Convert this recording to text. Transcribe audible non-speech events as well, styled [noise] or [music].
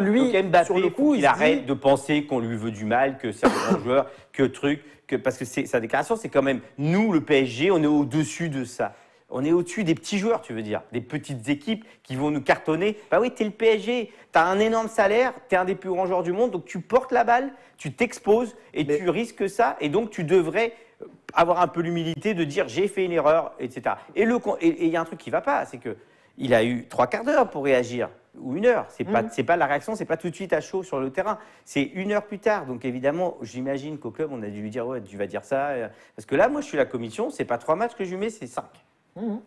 lui, il, arrête de penser qu'on lui veut du mal, que c'est un grand [coughs] joueur, que truc, parce que sa déclaration, c'est quand même nous, le PSG, on est au-dessus de ça. On est au-dessus des petits joueurs, tu veux dire, des petites équipes qui vont nous cartonner. Bah oui, t'es le PSG, t'as un énorme salaire, t'es un des plus grands joueurs du monde, donc tu portes la balle, tu t'exposes et tu risques ça, et donc tu devrais avoir un peu l'humilité de dire j'ai fait une erreur, etc. Et il y a un truc qui va pas, c'est que il a eu trois quarts d'heure pour réagir ou une heure. C'est pas, mhm. pas la réaction, c'est pas tout de suite à chaud sur le terrain. C'est une heure plus tard. Donc évidemment, j'imagine qu'au club, on a dû lui dire ouais, tu vas dire ça. Euh, parce que là, moi, je suis la commission. C'est pas trois matchs que je lui mets, c'est cinq. Mhm.